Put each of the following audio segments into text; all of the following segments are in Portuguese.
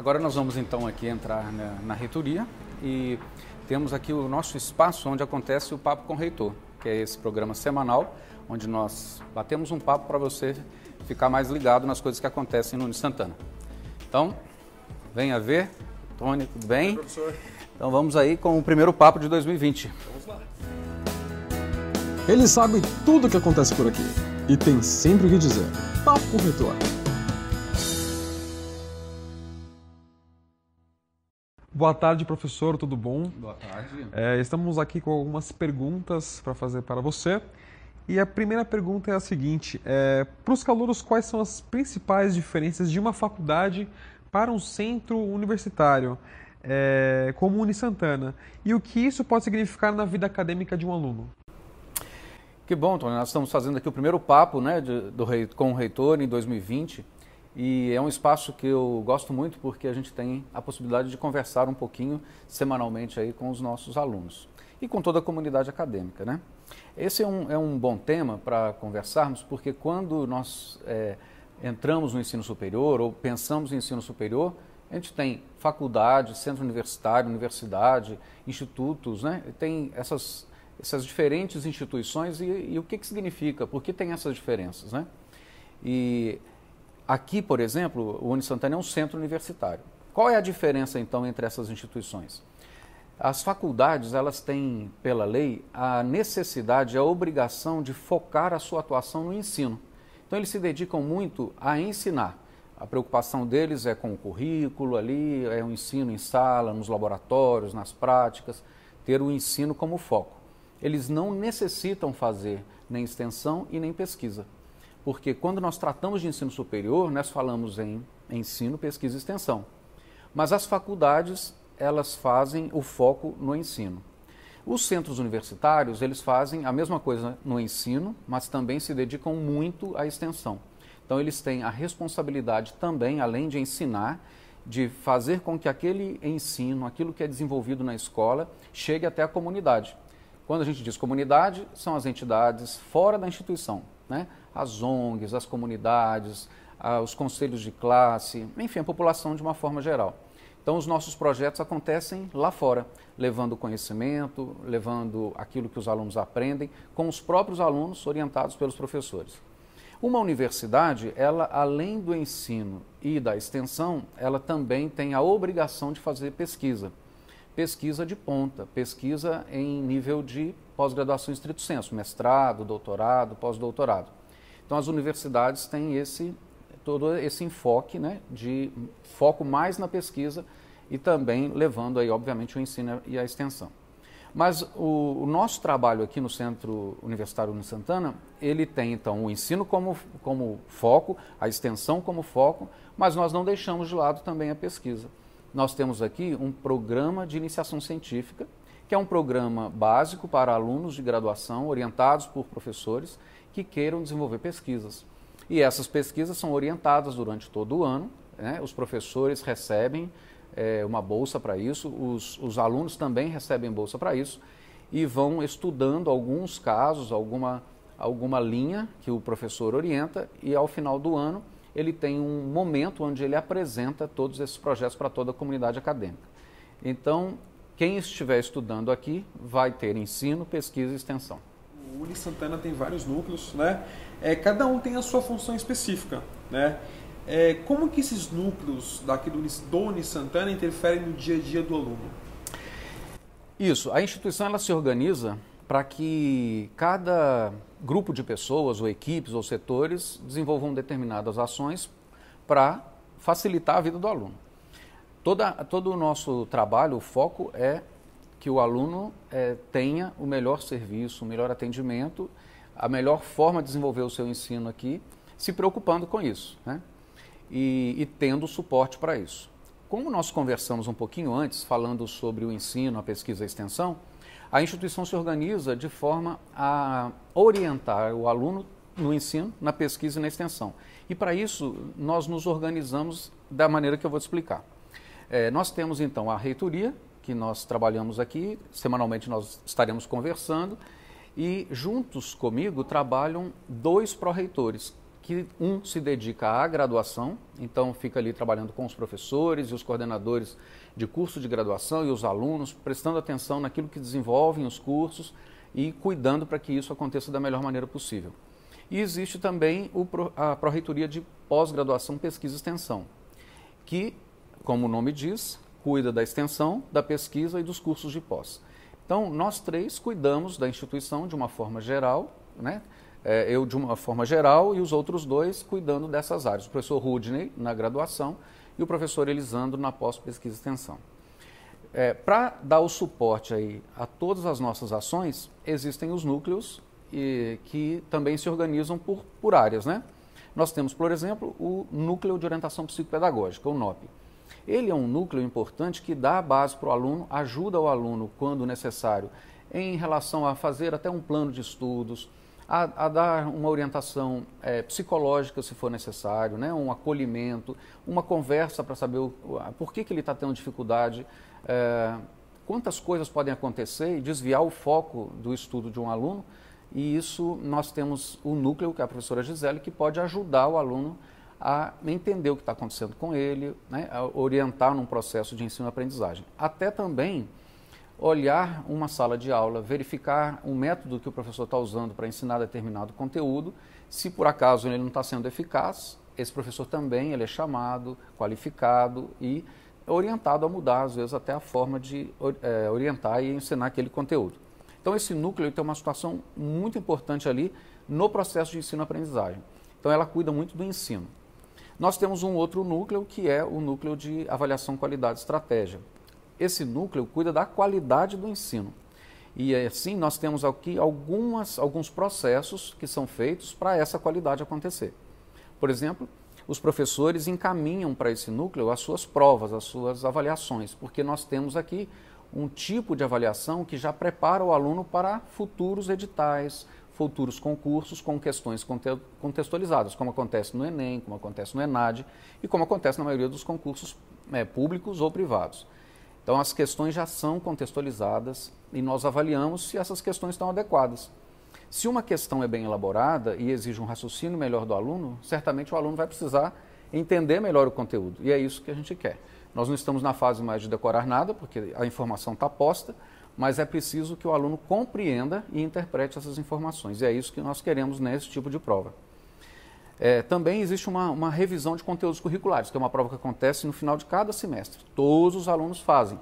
Agora nós vamos então aqui entrar na, na reitoria e temos aqui o nosso espaço onde acontece o Papo com o Reitor, que é esse programa semanal onde nós batemos um papo para você ficar mais ligado nas coisas que acontecem no Unis Santana. Então, venha ver. Tony, tudo bem? Oi, então vamos aí com o primeiro papo de 2020. Vamos lá. Ele sabe tudo o que acontece por aqui e tem sempre o que dizer. Papo com reitor. Boa tarde, professor, tudo bom? Boa tarde. É, estamos aqui com algumas perguntas para fazer para você. E a primeira pergunta é a seguinte: é, para os calouros, quais são as principais diferenças de uma faculdade para um centro universitário, é, como o Unisantana? E o que isso pode significar na vida acadêmica de um aluno? Que bom, Tony. Nós estamos fazendo aqui o primeiro papo né, de, do, com o reitor em 2020. E é um espaço que eu gosto muito porque a gente tem a possibilidade de conversar um pouquinho semanalmente aí com os nossos alunos e com toda a comunidade acadêmica. Né? Esse é um, é um bom tema para conversarmos porque quando nós é, entramos no ensino superior ou pensamos em ensino superior, a gente tem faculdade, centro universitário, universidade, institutos, né? tem essas, essas diferentes instituições e, e o que, que significa, por que tem essas diferenças. Né? E Aqui, por exemplo, o Unisantana é um centro universitário. Qual é a diferença, então, entre essas instituições? As faculdades, elas têm, pela lei, a necessidade, a obrigação de focar a sua atuação no ensino. Então, eles se dedicam muito a ensinar. A preocupação deles é com o currículo ali, é o ensino em sala, nos laboratórios, nas práticas, ter o ensino como foco. Eles não necessitam fazer nem extensão e nem pesquisa. Porque quando nós tratamos de ensino superior, nós falamos em ensino, pesquisa e extensão. Mas as faculdades, elas fazem o foco no ensino. Os centros universitários, eles fazem a mesma coisa no ensino, mas também se dedicam muito à extensão. Então, eles têm a responsabilidade também, além de ensinar, de fazer com que aquele ensino, aquilo que é desenvolvido na escola, chegue até a comunidade. Quando a gente diz comunidade, são as entidades fora da instituição, né? as ONGs, as comunidades, os conselhos de classe, enfim, a população de uma forma geral. Então, os nossos projetos acontecem lá fora, levando conhecimento, levando aquilo que os alunos aprendem, com os próprios alunos orientados pelos professores. Uma universidade, ela além do ensino e da extensão, ela também tem a obrigação de fazer pesquisa. Pesquisa de ponta, pesquisa em nível de pós-graduação em estrito senso, mestrado, doutorado, pós-doutorado. Então as universidades têm esse todo esse enfoque, né, de foco mais na pesquisa e também levando aí, obviamente, o ensino e a extensão. Mas o, o, nosso trabalho aqui no Centro Universitário Uno Santana, ele tem então o ensino como, como foco, a extensão como foco, mas nós não deixamos de lado também a pesquisa. Nós temos aqui um programa de iniciação científica que é um programa básico para alunos de graduação orientados por professores que queiram desenvolver pesquisas. E essas pesquisas são orientadas durante todo o ano, né? os professores recebem é, uma bolsa para isso, os, os alunos também recebem bolsa para isso e vão estudando alguns casos, alguma, alguma linha que o professor orienta e ao final do ano ele tem um momento onde ele apresenta todos esses projetos para toda a comunidade acadêmica. Então, quem estiver estudando aqui vai ter ensino, pesquisa e extensão. O Uni Santana tem vários núcleos, né? É, cada um tem a sua função específica, né? É, como que esses núcleos daqui do, do Uni Santana interferem no dia a dia do aluno? Isso, a instituição ela se organiza para que cada grupo de pessoas, ou equipes, ou setores desenvolvam determinadas ações para facilitar a vida do aluno. Toda, todo o nosso trabalho, o foco é que o aluno é, tenha o melhor serviço, o melhor atendimento, a melhor forma de desenvolver o seu ensino aqui, se preocupando com isso né? e, e tendo suporte para isso. Como nós conversamos um pouquinho antes, falando sobre o ensino, a pesquisa e a extensão, a instituição se organiza de forma a orientar o aluno no ensino, na pesquisa e na extensão. E para isso, nós nos organizamos da maneira que eu vou te explicar. É, nós temos então a reitoria, que nós trabalhamos aqui, semanalmente nós estaremos conversando, e juntos comigo trabalham dois pró-reitores, que um se dedica à graduação, então fica ali trabalhando com os professores e os coordenadores de curso de graduação e os alunos, prestando atenção naquilo que desenvolvem os cursos e cuidando para que isso aconteça da melhor maneira possível. E existe também a pró-reitoria de pós-graduação, pesquisa e extensão, que como o nome diz, cuida da extensão, da pesquisa e dos cursos de pós. Então, nós três cuidamos da instituição de uma forma geral, né? É, eu de uma forma geral e os outros dois cuidando dessas áreas. O professor Rudney na graduação e o professor Elisandro na pós-pesquisa e extensão. É, Para dar o suporte aí a todas as nossas ações, existem os núcleos e, que também se organizam por, por áreas. Né? Nós temos, por exemplo, o Núcleo de Orientação Psicopedagógica, o NOP. Ele é um núcleo importante que dá a base para o aluno, ajuda o aluno quando necessário, em relação a fazer até um plano de estudos, a, a dar uma orientação é, psicológica se for necessário, né? um acolhimento, uma conversa para saber o, por que, que ele está tendo dificuldade. É, quantas coisas podem acontecer e desviar o foco do estudo de um aluno. E isso nós temos o núcleo, que é a professora Gisele, que pode ajudar o aluno a entender o que está acontecendo com ele, né, a orientar num processo de ensino-aprendizagem. Até também olhar uma sala de aula, verificar o um método que o professor está usando para ensinar determinado conteúdo. Se por acaso ele não está sendo eficaz, esse professor também ele é chamado, qualificado e orientado a mudar, às vezes, até a forma de é, orientar e ensinar aquele conteúdo. Então, esse núcleo tem uma situação muito importante ali no processo de ensino-aprendizagem. Então, ela cuida muito do ensino. Nós temos um outro núcleo que é o núcleo de avaliação, qualidade e estratégia. Esse núcleo cuida da qualidade do ensino. E assim nós temos aqui algumas, alguns processos que são feitos para essa qualidade acontecer. Por exemplo, os professores encaminham para esse núcleo as suas provas, as suas avaliações, porque nós temos aqui um tipo de avaliação que já prepara o aluno para futuros editais, futuros concursos com questões contextualizadas, como acontece no Enem, como acontece no Enad e como acontece na maioria dos concursos é, públicos ou privados. Então, as questões já são contextualizadas e nós avaliamos se essas questões estão adequadas. Se uma questão é bem elaborada e exige um raciocínio melhor do aluno, certamente o aluno vai precisar entender melhor o conteúdo. E é isso que a gente quer. Nós não estamos na fase mais de decorar nada, porque a informação está posta, mas é preciso que o aluno compreenda e interprete essas informações. E é isso que nós queremos nesse tipo de prova. É, também existe uma, uma, revisão de conteúdos curriculares, que é uma prova que acontece no final de cada semestre. Todos os alunos fazem.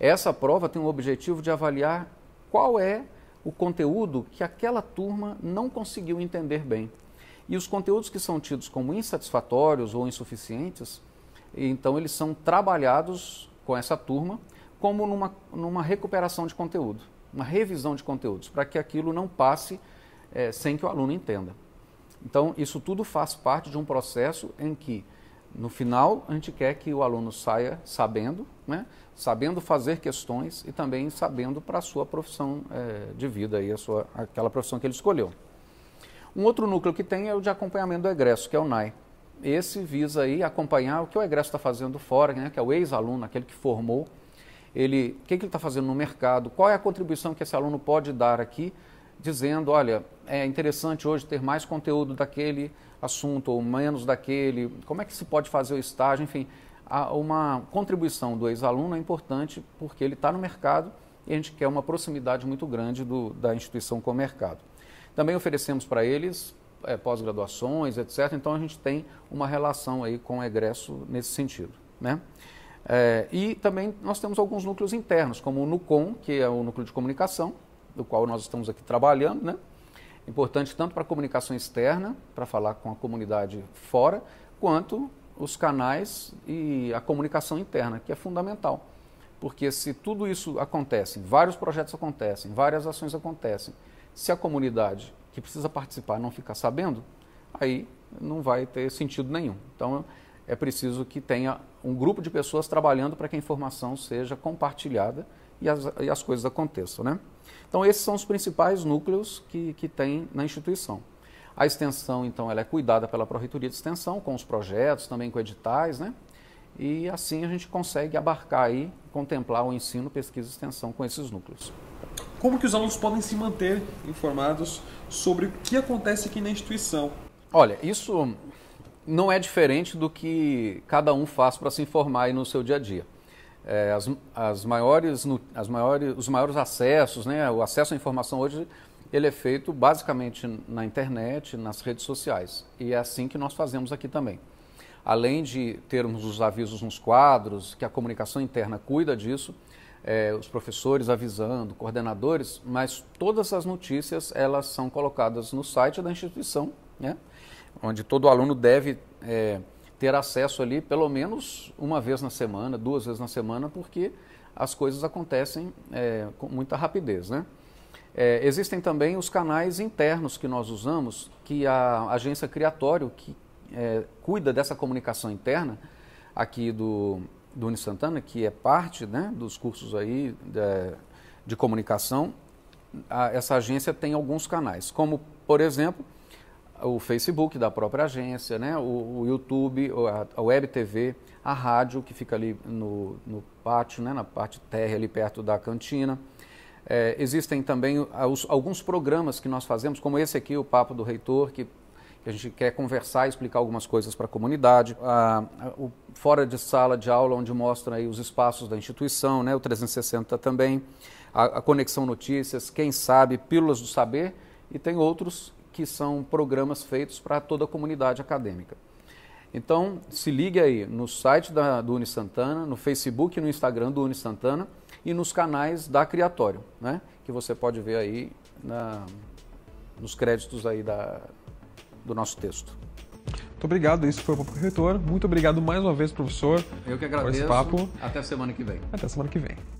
Essa prova tem o objetivo de avaliar qual é o conteúdo que aquela turma não conseguiu entender bem. E os conteúdos que são tidos como insatisfatórios ou insuficientes, então eles são trabalhados com essa turma como numa, numa recuperação de conteúdo, uma revisão de conteúdos, para que aquilo não passe é, sem que o aluno entenda. Então, isso tudo faz parte de um processo em que, no final, a gente quer que o aluno saia sabendo, né? sabendo fazer questões e também sabendo para a sua profissão é, de vida, aí a sua, aquela profissão que ele escolheu. Um outro núcleo que tem é o de acompanhamento do egresso, que é o NAI. Esse visa aí acompanhar o que o egresso está fazendo fora, né? que é o ex-aluno, aquele que formou, ele, o que, que ele está fazendo no mercado, qual é a contribuição que esse aluno pode dar aqui, dizendo, olha, é interessante hoje ter mais conteúdo daquele assunto ou menos daquele, como é que se pode fazer o estágio, enfim, uma contribuição do ex-aluno é importante porque ele está no mercado e a gente quer uma proximidade muito grande do, da instituição com o mercado. Também oferecemos para eles é, pós-graduações, etc. Então a gente tem uma relação aí com o egresso nesse sentido, né? É, e também nós temos alguns núcleos internos, como o NUCOM, que é o núcleo de comunicação, do qual nós estamos aqui trabalhando, né? Importante tanto para a comunicação externa, para falar com a comunidade fora, quanto os canais e a comunicação interna, que é fundamental. Porque se tudo isso acontece, vários projetos acontecem, várias ações acontecem, se a comunidade que precisa participar não ficar sabendo, aí não vai ter sentido nenhum. Então, é preciso que tenha um grupo de pessoas trabalhando para que a informação seja compartilhada e as, e as coisas aconteçam. Né? Então, esses são os principais núcleos que, que tem na instituição. A extensão, então, ela é cuidada pela Proreitoria de Extensão, com os projetos, também com editais, né? E assim a gente consegue abarcar aí, contemplar o ensino, pesquisa e extensão com esses núcleos. Como que os alunos podem se manter informados sobre o que acontece aqui na instituição? Olha, isso não é diferente do que cada um faz para se informar aí no seu dia a dia. É, as, as, maiores, as maiores, os maiores acessos, né, o acesso à informação hoje, ele é feito basicamente na internet, nas redes sociais. E é assim que nós fazemos aqui também. Além de termos os avisos nos quadros, que a comunicação interna cuida disso, é, os professores avisando, coordenadores, mas todas as notícias elas são colocadas no site da instituição, né? onde todo aluno deve é, ter acesso ali pelo menos uma vez na semana, duas vezes na semana, porque as coisas acontecem é, com muita rapidez. Né? É, existem também os canais internos que nós usamos, que a agência Criatório, que é, cuida dessa comunicação interna aqui do, do Unisantana, que é parte né, dos cursos aí de, é, de comunicação, a, essa agência tem alguns canais, como, por exemplo, o Facebook da própria agência, né? o, o YouTube, a, a Web TV, a rádio que fica ali no, no pátio, né? na parte terra ali perto da cantina. É, existem também os, alguns programas que nós fazemos, como esse aqui, o Papo do Reitor, que, que a gente quer conversar e explicar algumas coisas para a comunidade. o Fora de Sala de Aula, onde mostra aí os espaços da instituição, né? o 360 também, a, a Conexão Notícias, Quem Sabe, Pílulas do Saber, e tem outros que são programas feitos para toda a comunidade acadêmica. Então, se ligue aí no site da, do Unisantana, no Facebook, no Instagram do Unisantana e nos canais da Criatório, né? que você pode ver aí na, nos créditos aí da, do nosso texto. Muito obrigado, isso foi o Papo Corretor. Muito obrigado mais uma vez, professor. Eu que agradeço. Por esse papo. Até semana que vem. Até semana que vem.